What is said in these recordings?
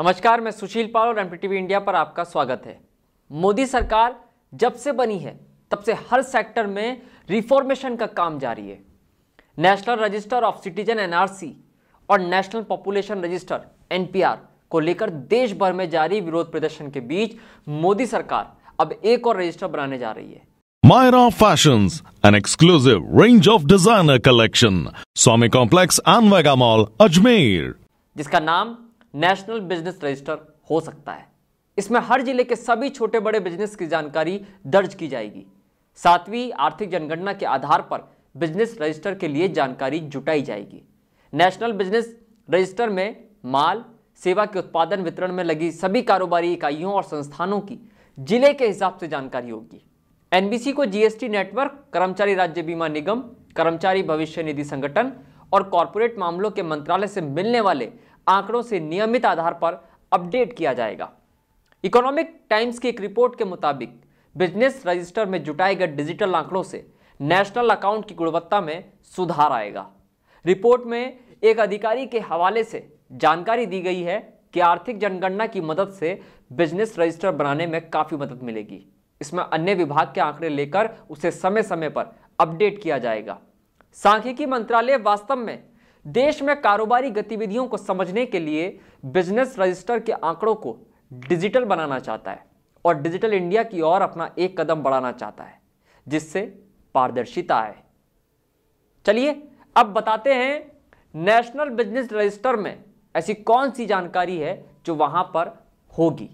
नमस्कार मैं सुशील पाल और एमपी टीवी इंडिया पर आपका स्वागत है मोदी सरकार जब से बनी है तब से हर सेक्टर में रिफॉर्मेशन का काम जारी है national register of citizen NRC और नेशनल पॉपुलेशन रजिस्टर एनपीआर को लेकर देश भर में जारी विरोध प्रदर्शन के बीच मोदी सरकार अब एक और रजिस्टर बनाने जा रही है Mayra fashion an exclusive range of designer collection Swami complex and Vega Mall, Ajmer जिसका नाम नेशनल बिजनेस रजिस्टर हो सकता है इसमें हर जिले के सभी छोटे बड़े बिजनेस की जानकारी दर्ज की जाएगी सातवीं आर्थिक जनगणना के आधार पर बिजनेस रजिस्टर के लिए जानकारी जुटाई जाएगी नेशनल बिजनेस रजिस्टर में माल सेवा के उत्पादन वितरण में लगी सभी कारोबारी इकाइयों और संस्थानों की जिले के हिसाब से जानकारी होगी एनबीसी को जीएसटी नेटवर्क कर्मचारी राज्य बीमा निगम कर्मचारी भविष्य निधि संगठन और कॉरपोरेट मामलों के मंत्रालय से मिलने वाले आंकड़ों से नियमित आधार पर अपडेट किया जाएगा इकोनॉमिक टाइम्स की एक रिपोर्ट के मुताबिक बिजनेस रजिस्टर में जुटाए गए डिजिटल आंकड़ों से नेशनल अकाउंट की गुणवत्ता में सुधार आएगा रिपोर्ट में एक अधिकारी के हवाले से जानकारी दी गई है कि आर्थिक जनगणना की मदद से बिजनेस रजिस्टर बनाने में काफ़ी मदद मिलेगी इसमें अन्य विभाग के आंकड़े लेकर उसे समय समय पर अपडेट किया जाएगा सांख्यिकी मंत्रालय वास्तव में देश में कारोबारी गतिविधियों को समझने के लिए बिजनेस रजिस्टर के आंकड़ों को डिजिटल बनाना चाहता है और डिजिटल इंडिया की ओर अपना एक कदम बढ़ाना चाहता है जिससे पारदर्शिता आए चलिए अब बताते हैं नेशनल बिजनेस रजिस्टर में ऐसी कौन सी जानकारी है जो वहां पर होगी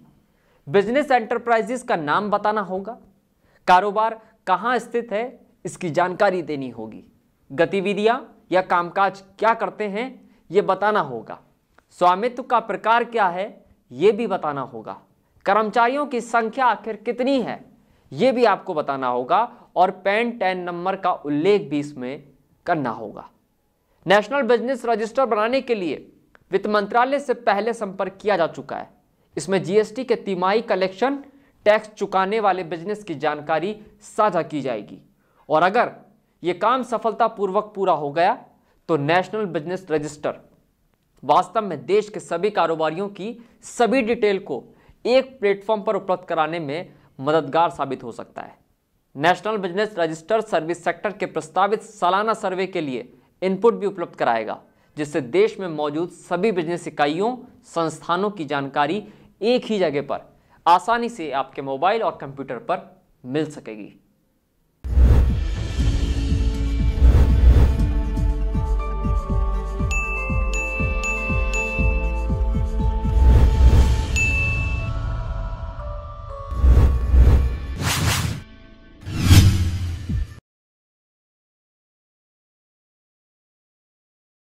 बिजनेस एंटरप्राइजेस का नाम बताना होगा कारोबार कहां स्थित है इसकी जानकारी देनी होगी गतिविधियां या कामकाज क्या करते हैं ये बताना होगा स्वामित्व का प्रकार क्या है ये भी बताना होगा कर्मचारियों की संख्या आखिर कितनी है ये भी आपको बताना होगा और पैन टेन नंबर का उल्लेख भी इसमें करना होगा नेशनल बिजनेस रजिस्टर बनाने के लिए वित्त मंत्रालय से पहले संपर्क किया जा चुका है इसमें जीएसटी के तिमाही कलेक्शन टैक्स चुकाने वाले बिजनेस की जानकारी साझा की जाएगी और अगर यह काम सफलतापूर्वक पूरा हो गया तो नेशनल बिजनेस रजिस्टर वास्तव में देश के सभी कारोबारियों की सभी डिटेल को एक प्लेटफॉर्म पर उपलब्ध कराने में मददगार साबित हो सकता है national business register service sector के प्रस्तावित सालाना सर्वे के लिए इनपुट भी उपलब्ध कराएगा जिससे देश में मौजूद सभी बिजनेस इकाइयों संस्थानों की जानकारी एक ही जगह पर आसानी से आपके मोबाइल और कंप्यूटर पर मिल सकेगी